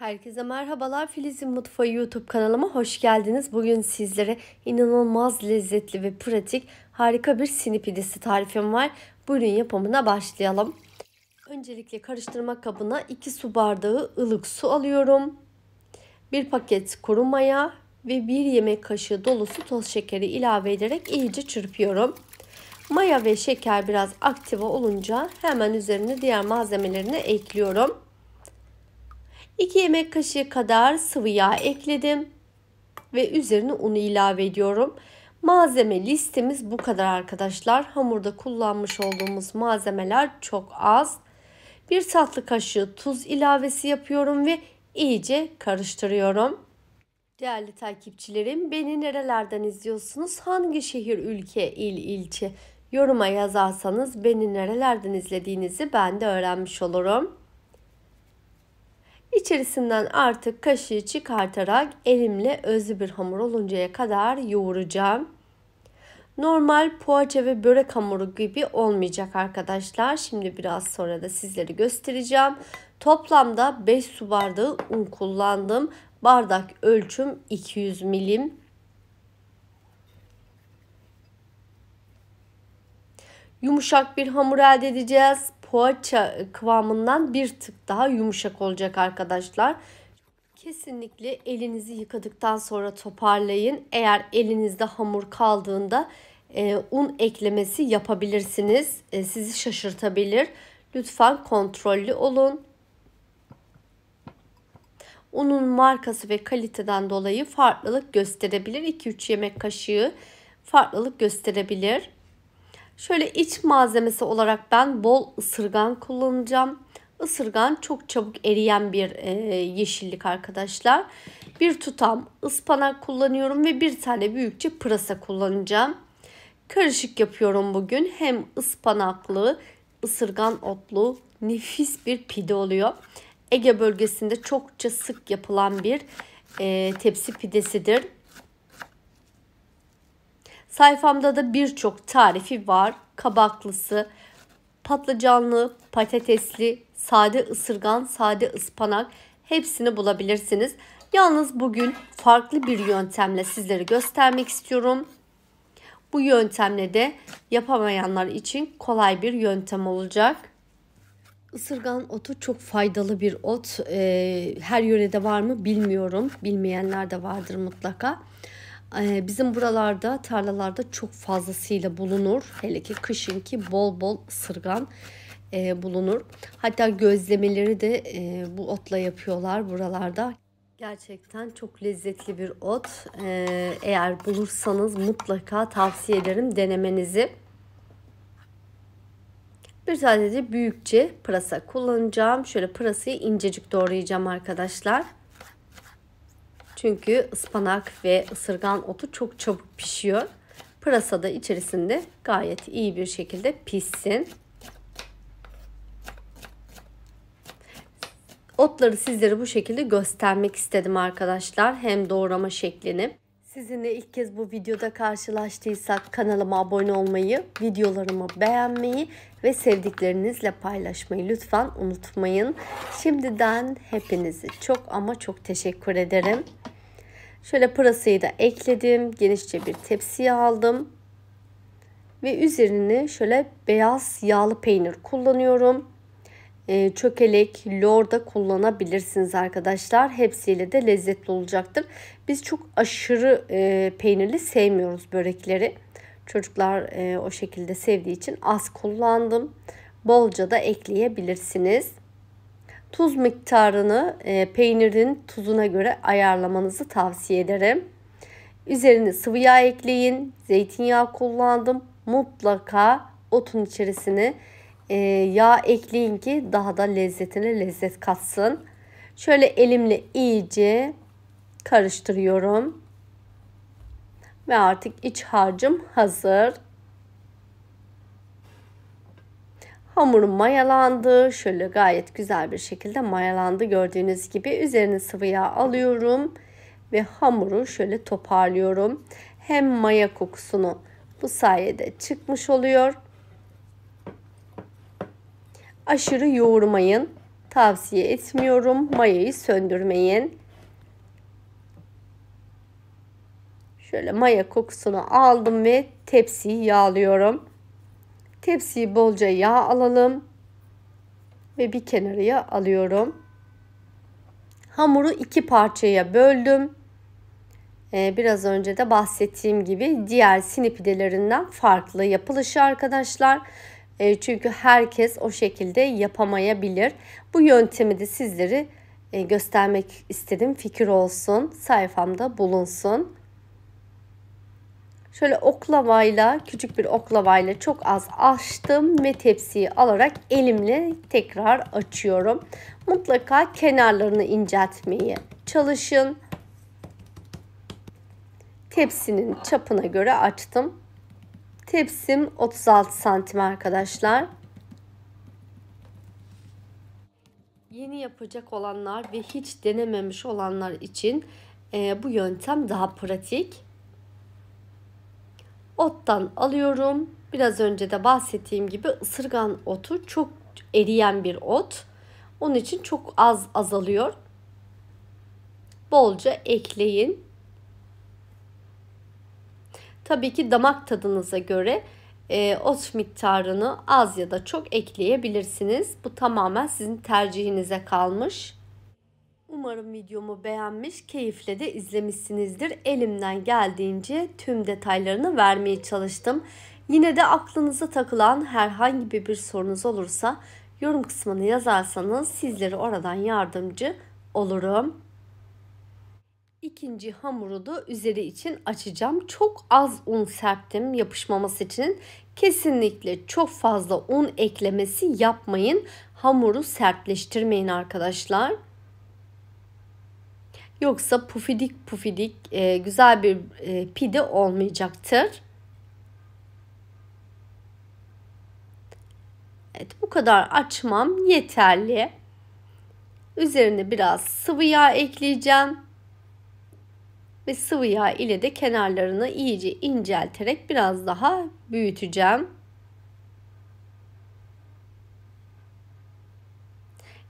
Herkese merhabalar. Filiz'in Mutfağı YouTube kanalıma hoş geldiniz. Bugün sizlere inanılmaz lezzetli ve pratik harika bir sinipidisi tarifim var. Buyurun yapımına başlayalım. Öncelikle karıştırma kabına 2 su bardağı ılık su alıyorum. 1 paket kuru maya ve 1 yemek kaşığı dolusu toz şekeri ilave ederek iyice çırpıyorum. Maya ve şeker biraz aktive olunca hemen üzerine diğer malzemelerini ekliyorum. 2 yemek kaşığı kadar sıvı yağ ekledim ve üzerine unu ilave ediyorum. Malzeme listemiz bu kadar arkadaşlar. Hamurda kullanmış olduğumuz malzemeler çok az. 1 tatlı kaşığı tuz ilavesi yapıyorum ve iyice karıştırıyorum. Değerli takipçilerim beni nerelerden izliyorsunuz? Hangi şehir, ülke, il, ilçe yoruma yazarsanız beni nerelerden izlediğinizi ben de öğrenmiş olurum. İçerisinden artık kaşığı çıkartarak elimle özlü bir hamur oluncaya kadar yoğuracağım. Normal poğaça ve börek hamuru gibi olmayacak arkadaşlar. Şimdi biraz sonra da sizlere göstereceğim. Toplamda 5 su bardağı un kullandım. Bardak ölçüm 200 milim. Yumuşak bir hamur elde edeceğiz poğaça kıvamından bir tık daha yumuşak olacak arkadaşlar. Kesinlikle elinizi yıkadıktan sonra toparlayın. Eğer elinizde hamur kaldığında e, un eklemesi yapabilirsiniz. E, sizi şaşırtabilir. Lütfen kontrollü olun. Unun markası ve kaliteden dolayı farklılık gösterebilir. 2-3 yemek kaşığı farklılık gösterebilir. Şöyle iç malzemesi olarak ben bol ısırgan kullanacağım. Isırgan çok çabuk eriyen bir e, yeşillik arkadaşlar. Bir tutam ıspanak kullanıyorum ve bir tane büyükçe pırasa kullanacağım. Karışık yapıyorum bugün. Hem ıspanaklı, ısırgan otlu nefis bir pide oluyor. Ege bölgesinde çokça sık yapılan bir e, tepsi pidesidir. Sayfamda da birçok tarifi var. Kabaklısı, patlıcanlı, patatesli, sade ısırgan, sade ıspanak hepsini bulabilirsiniz. Yalnız bugün farklı bir yöntemle sizlere göstermek istiyorum. Bu yöntemle de yapamayanlar için kolay bir yöntem olacak. Isırgan otu çok faydalı bir ot. Ee, her yörede var mı bilmiyorum. Bilmeyenler de vardır mutlaka. Ee, bizim buralarda tarlalarda çok fazlasıyla bulunur. Hele ki kışınki bol bol ısırgan e, bulunur. Hatta gözlemeleri de e, bu otla yapıyorlar buralarda. Gerçekten çok lezzetli bir ot. Ee, eğer bulursanız mutlaka tavsiye ederim denemenizi. Bir tane de büyükçe pırasa kullanacağım. Şöyle pırasayı incecik doğrayacağım arkadaşlar. Çünkü ıspanak ve ısırgan otu çok çabuk pişiyor. Pırasa da içerisinde gayet iyi bir şekilde pişsin. Otları sizlere bu şekilde göstermek istedim arkadaşlar. Hem doğrama şeklini. Sizinle ilk kez bu videoda karşılaştıysak kanalıma abone olmayı, videolarımı beğenmeyi ve sevdiklerinizle paylaşmayı lütfen unutmayın. Şimdiden hepinizi çok ama çok teşekkür ederim. Şöyle pırasayı da ekledim. Genişçe bir tepsiye aldım. Ve üzerine şöyle beyaz yağlı peynir kullanıyorum. Ee, çökelek, lor da kullanabilirsiniz arkadaşlar. Hepsiyle de lezzetli olacaktır. Biz çok aşırı e, peynirli sevmiyoruz börekleri. Çocuklar e, o şekilde sevdiği için az kullandım. Bolca da ekleyebilirsiniz. Tuz miktarını e, peynirin tuzuna göre ayarlamanızı tavsiye ederim. Üzerine sıvı yağ ekleyin. Zeytinyağı kullandım. Mutlaka otun içerisine e, yağ ekleyin ki daha da lezzetine lezzet katsın. Şöyle elimle iyice karıştırıyorum. Ve artık iç harcım hazır. Hamurum mayalandı. Şöyle gayet güzel bir şekilde mayalandı gördüğünüz gibi. Üzerine sıvı yağ alıyorum ve hamuru şöyle toparlıyorum. Hem maya kokusunu bu sayede çıkmış oluyor. Aşırı yoğurmayın. Tavsiye etmiyorum. Mayayı söndürmeyin. Şöyle maya kokusunu aldım ve tepsiyi yağlıyorum. Tepsiyi bolca yağ alalım. Ve bir kenarıya alıyorum. Hamuru iki parçaya böldüm. Ee, biraz önce de bahsettiğim gibi diğer sinipidelerinden farklı yapılışı arkadaşlar. Ee, çünkü herkes o şekilde yapamayabilir. Bu yöntemi de sizlere e, göstermek istedim. Fikir olsun, sayfamda bulunsun. Şöyle oklavayla küçük bir oklavayla çok az açtım ve tepsiyi alarak elimle tekrar açıyorum. Mutlaka kenarlarını inceltmeyi çalışın. Tepsinin çapına göre açtım. Tepsim 36 santim arkadaşlar. Yeni yapacak olanlar ve hiç denememiş olanlar için e, bu yöntem daha pratik. Ottan alıyorum. Biraz önce de bahsettiğim gibi ısırgan otu çok eriyen bir ot. Onun için çok az azalıyor. Bolca ekleyin. Tabii ki damak tadınıza göre e, ot miktarını az ya da çok ekleyebilirsiniz. Bu tamamen sizin tercihinize kalmış. Umarım videomu beğenmiş, keyifle de izlemişsinizdir. Elimden geldiğince tüm detaylarını vermeye çalıştım. Yine de aklınıza takılan herhangi bir, sorunuz olursa yorum kısmına yazarsanız sizlere oradan yardımcı olurum. İkinci hamuru da üzeri için açacağım. Çok az un serptim yapışmaması için. Kesinlikle çok fazla un eklemesi yapmayın. Hamuru sertleştirmeyin arkadaşlar. Yoksa pufidik pufidik e, güzel bir e, pide olmayacaktır. Evet bu kadar açmam yeterli. Üzerine biraz sıvı yağ ekleyeceğim. Ve sıvı yağ ile de kenarlarını iyice incelterek biraz daha büyüteceğim.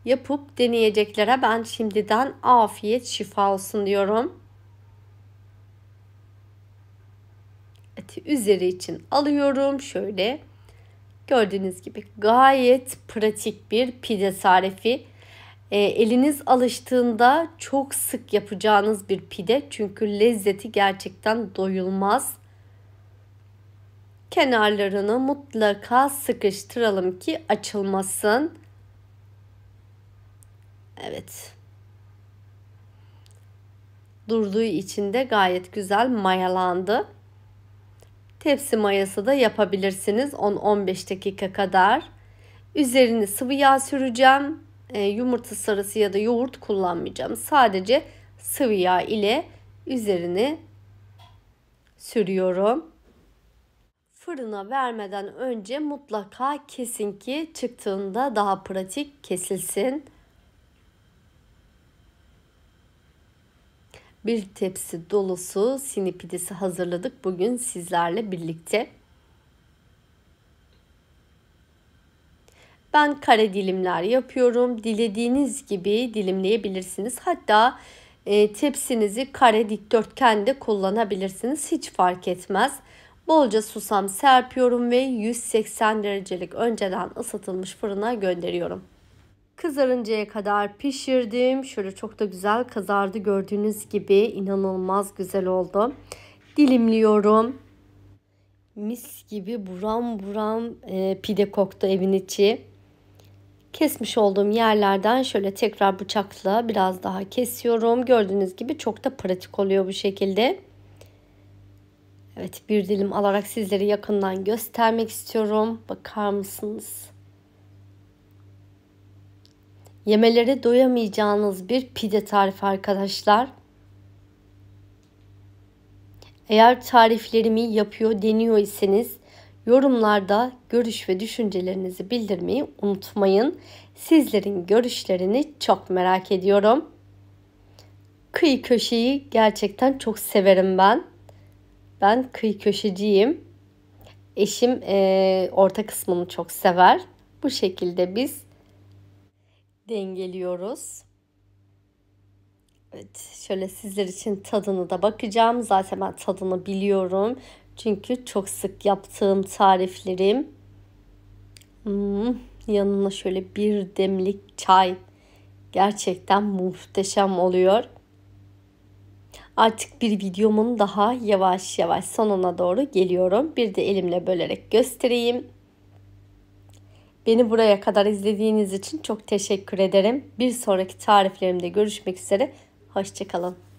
yapıp deneyeceklere ben şimdiden afiyet şifa olsun diyorum. Eti üzeri için alıyorum. Şöyle gördüğünüz gibi gayet pratik bir pide tarifi. E, eliniz alıştığında çok sık yapacağınız bir pide çünkü lezzeti gerçekten doyulmaz. Kenarlarını mutlaka sıkıştıralım ki açılmasın. Evet. Durduğu için de gayet güzel mayalandı. Tepsi mayası da yapabilirsiniz 10-15 dakika kadar. Üzerine sıvı yağ süreceğim. E, yumurta sarısı ya da yoğurt kullanmayacağım. Sadece sıvı yağ ile üzerine sürüyorum. Fırına vermeden önce mutlaka kesin ki çıktığında daha pratik kesilsin. bir tepsi dolusu sinipidisi hazırladık bugün sizlerle birlikte. Ben kare dilimler yapıyorum. Dilediğiniz gibi dilimleyebilirsiniz. Hatta e, tepsinizi kare dikdörtgen de kullanabilirsiniz. Hiç fark etmez. Bolca susam serpiyorum ve 180 derecelik önceden ısıtılmış fırına gönderiyorum. Kızarıncaya kadar pişirdim. Şöyle çok da güzel kızardı gördüğünüz gibi. inanılmaz güzel oldu. Dilimliyorum. Mis gibi buram buram e, pide koktu evin içi. Kesmiş olduğum yerlerden şöyle tekrar bıçakla biraz daha kesiyorum. Gördüğünüz gibi çok da pratik oluyor bu şekilde. Evet bir dilim alarak sizlere yakından göstermek istiyorum. Bakar mısınız? yemelere doyamayacağınız bir pide tarifi arkadaşlar. Eğer tariflerimi yapıyor deniyor iseniz yorumlarda görüş ve düşüncelerinizi bildirmeyi unutmayın. Sizlerin görüşlerini çok merak ediyorum. Kıyı köşeyi gerçekten çok severim ben. Ben kıyı köşeciyim. Eşim e, orta kısmını çok sever. Bu şekilde biz dengeliyoruz. Evet, şöyle sizler için tadını da bakacağım. Zaten ben tadını biliyorum. Çünkü çok sık yaptığım tariflerim. Hmm, yanına şöyle bir demlik çay. Gerçekten muhteşem oluyor. Artık bir videomun daha yavaş yavaş sonuna doğru geliyorum. Bir de elimle bölerek göstereyim. Beni buraya kadar izlediğiniz için çok teşekkür ederim. Bir sonraki tariflerimde görüşmek üzere. Hoşçakalın.